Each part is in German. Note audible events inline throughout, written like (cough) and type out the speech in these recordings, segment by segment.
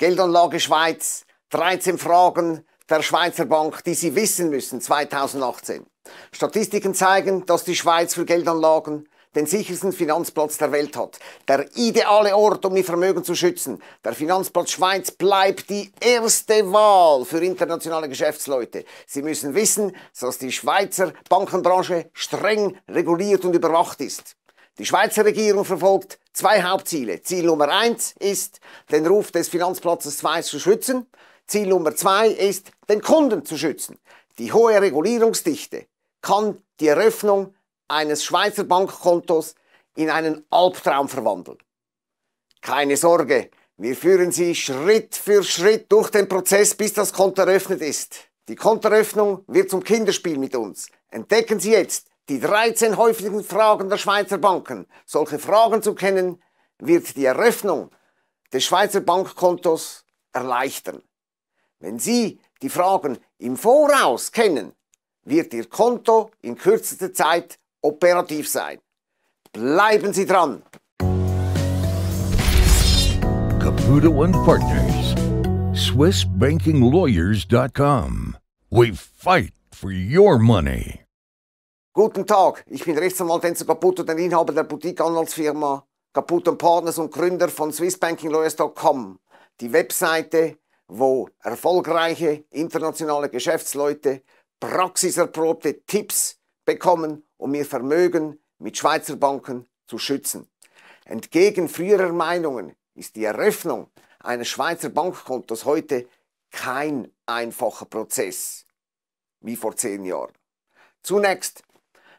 Geldanlage Schweiz, 13 Fragen der Schweizer Bank, die Sie wissen müssen 2018. Statistiken zeigen, dass die Schweiz für Geldanlagen den sichersten Finanzplatz der Welt hat. Der ideale Ort, um die Vermögen zu schützen. Der Finanzplatz Schweiz bleibt die erste Wahl für internationale Geschäftsleute. Sie müssen wissen, dass die Schweizer Bankenbranche streng reguliert und überwacht ist. Die Schweizer Regierung verfolgt zwei Hauptziele. Ziel Nummer eins ist, den Ruf des Finanzplatzes 2 zu schützen. Ziel Nummer zwei ist, den Kunden zu schützen. Die hohe Regulierungsdichte kann die Eröffnung eines Schweizer Bankkontos in einen Albtraum verwandeln. Keine Sorge, wir führen Sie Schritt für Schritt durch den Prozess, bis das Konto eröffnet ist. Die Konteröffnung wird zum Kinderspiel mit uns. Entdecken Sie jetzt, die 13 häufigen Fragen der Schweizer Banken. Solche Fragen zu kennen, wird die Eröffnung des Schweizer Bankkontos erleichtern. Wenn Sie die Fragen im Voraus kennen, wird Ihr Konto in kürzester Zeit operativ sein. Bleiben Sie dran! Caputo and Partners, SwissBankingLawyers.com. We fight for your money. Guten Tag, ich bin Rechtsanwalt Enzo Caputo, der Inhaber der Boutique-Anwaltsfirma Caputo Partners und Gründer von SwissBankingLawyers.com, die Webseite, wo erfolgreiche internationale Geschäftsleute praxiserprobte Tipps bekommen, um ihr Vermögen mit Schweizer Banken zu schützen. Entgegen früherer Meinungen ist die Eröffnung eines Schweizer Bankkontos heute kein einfacher Prozess, wie vor zehn Jahren. Zunächst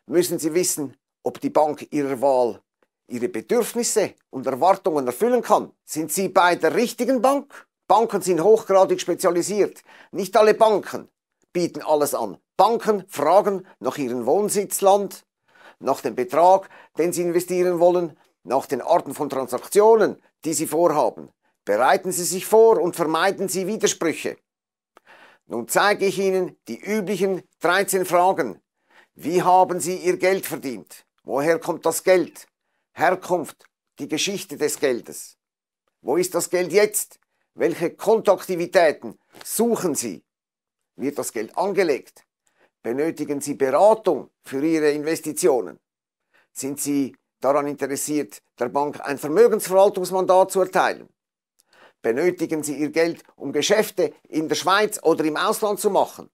müssen Sie wissen, ob die Bank Ihrer Wahl Ihre Bedürfnisse und Erwartungen erfüllen kann. Sind Sie bei der richtigen Bank? Banken sind hochgradig spezialisiert. Nicht alle Banken bieten alles an. Banken fragen nach ihrem Wohnsitzland, nach dem Betrag, den sie investieren wollen, nach den Arten von Transaktionen, die sie vorhaben. Bereiten Sie sich vor und vermeiden Sie Widersprüche. Nun zeige ich Ihnen die üblichen 13 Fragen, wie haben sie ihr Geld verdient? Woher kommt das Geld? Herkunft, die Geschichte des Geldes. Wo ist das Geld jetzt? Welche Kontaktivitäten suchen Sie? Wird das Geld angelegt? Benötigen Sie Beratung für Ihre Investitionen? Sind Sie daran interessiert, der Bank ein Vermögensverwaltungsmandat zu erteilen? Benötigen Sie Ihr Geld, um Geschäfte in der Schweiz oder im Ausland zu machen?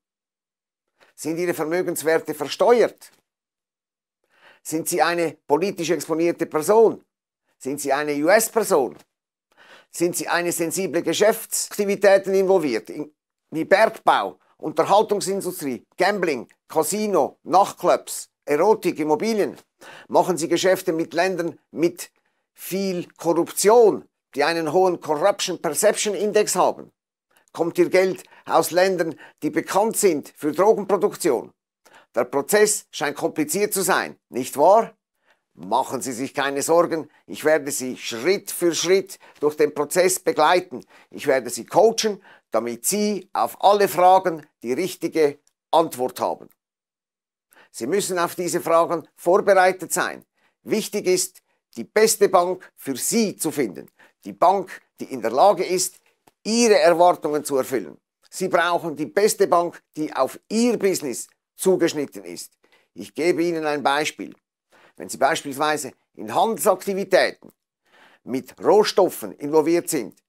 Sind ihre Vermögenswerte versteuert? Sind sie eine politisch exponierte Person? Sind sie eine US-Person? Sind sie eine sensible Geschäftsaktivitäten involviert, wie Bergbau, Unterhaltungsindustrie, Gambling, Casino, Nachtclubs, Erotik, Immobilien? Machen sie Geschäfte mit Ländern mit viel Korruption, die einen hohen Corruption Perception Index haben? Kommt ihr Geld aus Ländern, die bekannt sind für Drogenproduktion. Der Prozess scheint kompliziert zu sein, nicht wahr? Machen Sie sich keine Sorgen, ich werde Sie Schritt für Schritt durch den Prozess begleiten. Ich werde Sie coachen, damit Sie auf alle Fragen die richtige Antwort haben. Sie müssen auf diese Fragen vorbereitet sein. Wichtig ist, die beste Bank für Sie zu finden. Die Bank, die in der Lage ist, Ihre Erwartungen zu erfüllen. Sie brauchen die beste Bank, die auf Ihr Business zugeschnitten ist. Ich gebe Ihnen ein Beispiel. Wenn Sie beispielsweise in Handelsaktivitäten mit Rohstoffen involviert sind,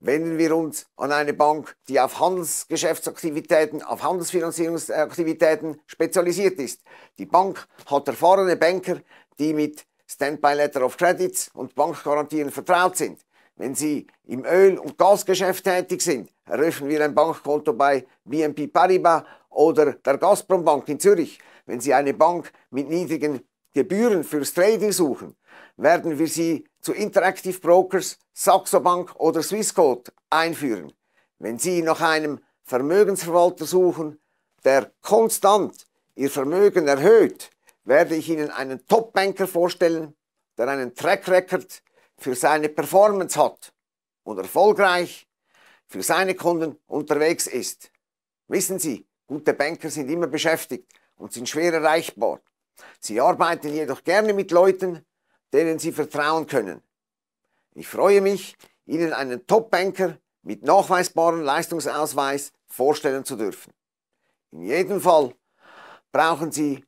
wenden wir uns an eine Bank, die auf Handelsgeschäftsaktivitäten, auf Handelsfinanzierungsaktivitäten spezialisiert ist. Die Bank hat erfahrene Banker, die mit Standby Letter of Credits und Bankgarantien vertraut sind. Wenn Sie im Öl- und Gasgeschäft tätig sind, eröffnen wir ein Bankkonto bei BNP Paribas oder der Gazprom Bank in Zürich. Wenn Sie eine Bank mit niedrigen Gebühren fürs Trading suchen, werden wir Sie zu Interactive Brokers, Saxo Bank oder Swissquote einführen. Wenn Sie nach einem Vermögensverwalter suchen, der konstant Ihr Vermögen erhöht, werde ich Ihnen einen Top-Banker vorstellen, der einen Track Record für seine Performance hat und erfolgreich für seine Kunden unterwegs ist. Wissen Sie, gute Banker sind immer beschäftigt und sind schwer erreichbar. Sie arbeiten jedoch gerne mit Leuten, denen Sie vertrauen können. Ich freue mich, Ihnen einen Top-Banker mit nachweisbarem Leistungsausweis vorstellen zu dürfen. In jedem Fall brauchen Sie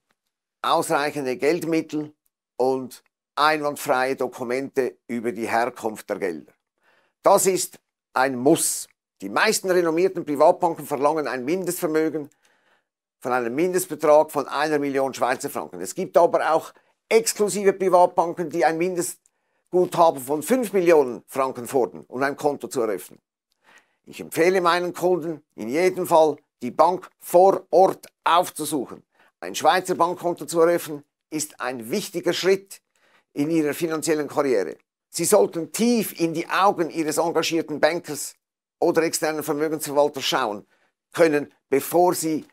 ausreichende Geldmittel und einwandfreie Dokumente über die Herkunft der Gelder. Das ist ein Muss. Die meisten renommierten Privatbanken verlangen ein Mindestvermögen von einem Mindestbetrag von einer Million Schweizer Franken. Es gibt aber auch exklusive Privatbanken, die ein Mindestguthaben von 5 Millionen Franken fordern, um ein Konto zu eröffnen. Ich empfehle meinen Kunden in jedem Fall, die Bank vor Ort aufzusuchen. Ein Schweizer Bankkonto zu eröffnen ist ein wichtiger Schritt in ihrer finanziellen Karriere. Sie sollten tief in die Augen ihres engagierten Bankers oder externen Vermögensverwalters schauen können, bevor sie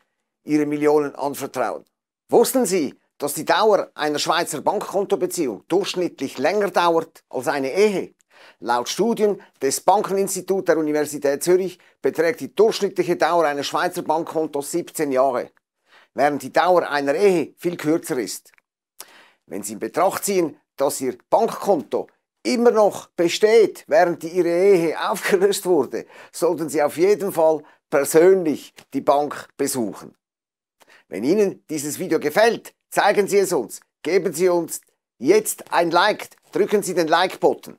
ihre Millionen anvertrauen. Wussten Sie, dass die Dauer einer Schweizer Bankkontobeziehung durchschnittlich länger dauert als eine Ehe? Laut Studien des Bankeninstituts der Universität Zürich beträgt die durchschnittliche Dauer eines Schweizer Bankkontos 17 Jahre, während die Dauer einer Ehe viel kürzer ist. Wenn Sie in Betracht ziehen, dass ihr Bankkonto immer noch besteht, während ihre Ehe (laughs) aufgelöst wurde, sollten Sie auf jeden Fall persönlich die Bank besuchen. Wenn Ihnen dieses Video gefällt, zeigen Sie es uns, geben Sie uns jetzt ein Like, drücken Sie den Like-Button.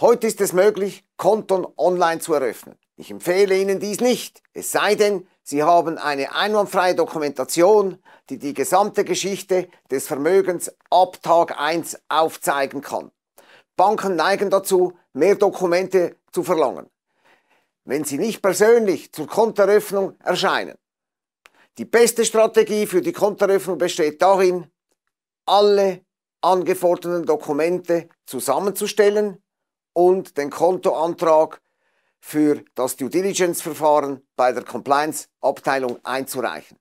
Heute ist es möglich, Konten online zu eröffnen. Ich empfehle Ihnen dies nicht, es sei denn, Sie haben eine einwandfreie Dokumentation, die die gesamte Geschichte des Vermögens ab Tag 1 aufzeigen kann. Banken neigen dazu, mehr Dokumente zu verlangen, wenn sie nicht persönlich zur Konteröffnung erscheinen. Die beste Strategie für die Konteröffnung besteht darin, alle angeforderten Dokumente zusammenzustellen und den Kontoantrag für das Due Diligence-Verfahren bei der Compliance-Abteilung einzureichen.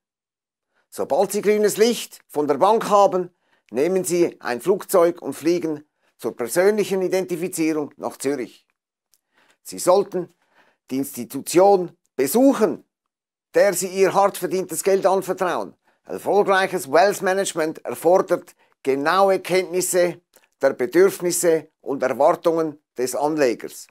Sobald Sie grünes Licht von der Bank haben, nehmen Sie ein Flugzeug und fliegen zur persönlichen Identifizierung nach Zürich. Sie sollten die Institution besuchen, der Sie Ihr hart verdientes Geld anvertrauen. Erfolgreiches Wealth Management erfordert genaue Kenntnisse der Bedürfnisse und Erwartungen des Anlegers.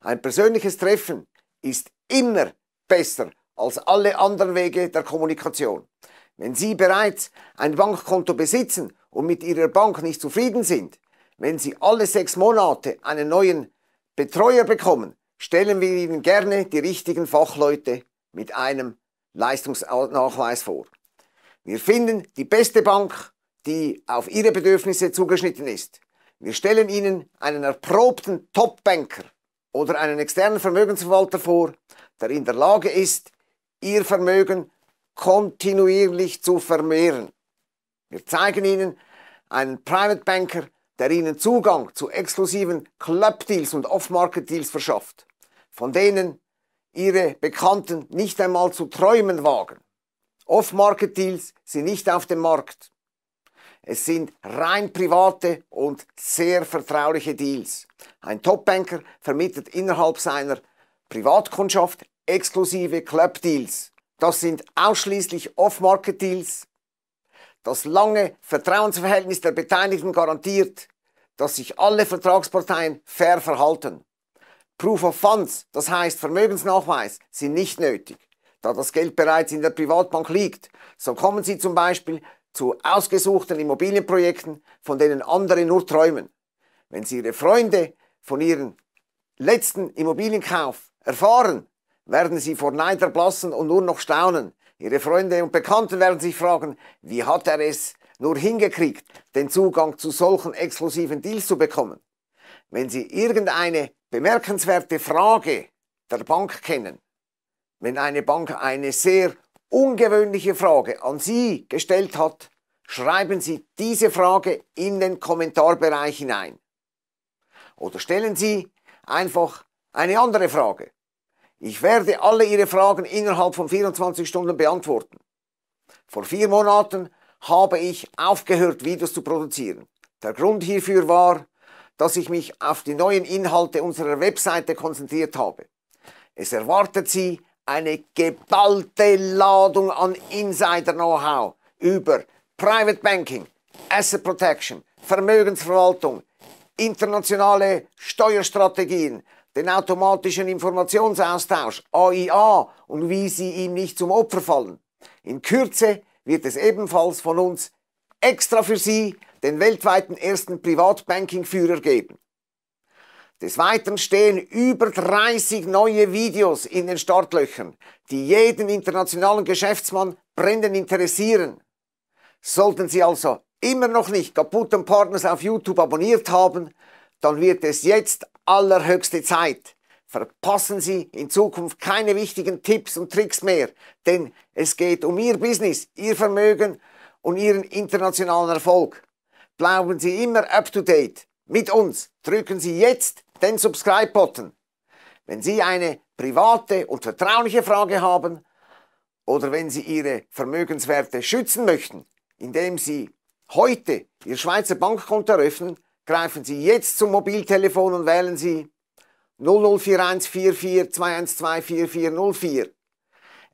Ein persönliches Treffen ist immer besser als alle anderen Wege der Kommunikation. Wenn Sie bereits ein Bankkonto besitzen und mit Ihrer Bank nicht zufrieden sind, wenn Sie alle sechs Monate einen neuen Betreuer bekommen, stellen wir Ihnen gerne die richtigen Fachleute mit einem Leistungsnachweis vor. Wir finden die beste Bank, die auf Ihre Bedürfnisse zugeschnitten ist. Wir stellen Ihnen einen erprobten Top-Banker oder einen externen Vermögensverwalter vor, der in der Lage ist, Ihr Vermögen kontinuierlich zu vermehren. Wir zeigen Ihnen einen Private Banker, der Ihnen Zugang zu exklusiven Club-Deals und Off-Market-Deals verschafft, von denen Ihre Bekannten nicht einmal zu träumen wagen. Off-Market-Deals sind nicht auf dem Markt. Es sind rein private und sehr vertrauliche Deals. Ein Topbanker vermittelt innerhalb seiner Privatkundschaft exklusive Club-Deals. Das sind ausschließlich Off-Market-Deals. Das lange Vertrauensverhältnis der Beteiligten garantiert, dass sich alle Vertragsparteien fair verhalten. Proof of Funds, das heißt Vermögensnachweis, sind nicht nötig. Da das Geld bereits in der Privatbank liegt, so kommen Sie zum Beispiel zu ausgesuchten Immobilienprojekten, von denen andere nur träumen. Wenn Sie Ihre Freunde von Ihrem letzten Immobilienkauf erfahren, werden Sie vor Neid erblassen und nur noch staunen. Ihre Freunde und Bekannten werden sich fragen, wie hat er es nur hingekriegt, den Zugang zu solchen exklusiven Deals zu bekommen. Wenn Sie irgendeine bemerkenswerte Frage der Bank kennen, wenn eine Bank eine sehr ungewöhnliche Frage an Sie gestellt hat, schreiben Sie diese Frage in den Kommentarbereich hinein. Oder stellen Sie einfach eine andere Frage. Ich werde alle Ihre Fragen innerhalb von 24 Stunden beantworten. Vor vier Monaten habe ich aufgehört, Videos zu produzieren. Der Grund hierfür war, dass ich mich auf die neuen Inhalte unserer Webseite konzentriert habe. Es erwartet Sie eine geballte Ladung an Insider-Know-how über Private Banking, Asset Protection, Vermögensverwaltung, internationale Steuerstrategien, den automatischen Informationsaustausch, AIA und wie sie ihm nicht zum Opfer fallen. In Kürze wird es ebenfalls von uns extra für Sie den weltweiten ersten Privatbanking-Führer geben. Des Weiteren stehen über 30 neue Videos in den Startlöchern, die jeden internationalen Geschäftsmann brennend interessieren. Sollten Sie also immer noch nicht kaputten Partners auf YouTube abonniert haben, dann wird es jetzt allerhöchste Zeit. Verpassen Sie in Zukunft keine wichtigen Tipps und Tricks mehr, denn es geht um Ihr Business, Ihr Vermögen und Ihren internationalen Erfolg. Bleiben Sie immer up-to-date mit uns. Drücken Sie jetzt den Subscribe-Button. Wenn Sie eine private und vertrauliche Frage haben oder wenn Sie Ihre Vermögenswerte schützen möchten, indem Sie heute Ihr Schweizer Bankkonto eröffnen, greifen Sie jetzt zum Mobiltelefon und wählen Sie 00414421244404.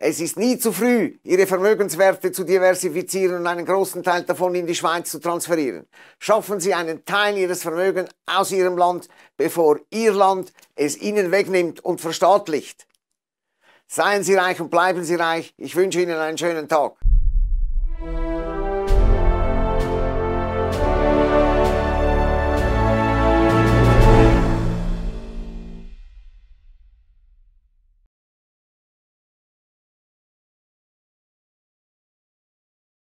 Es ist nie zu früh, Ihre Vermögenswerte zu diversifizieren und einen großen Teil davon in die Schweiz zu transferieren. Schaffen Sie einen Teil Ihres Vermögens aus Ihrem Land, bevor Ihr Land es Ihnen wegnimmt und verstaatlicht. Seien Sie reich und bleiben Sie reich. Ich wünsche Ihnen einen schönen Tag.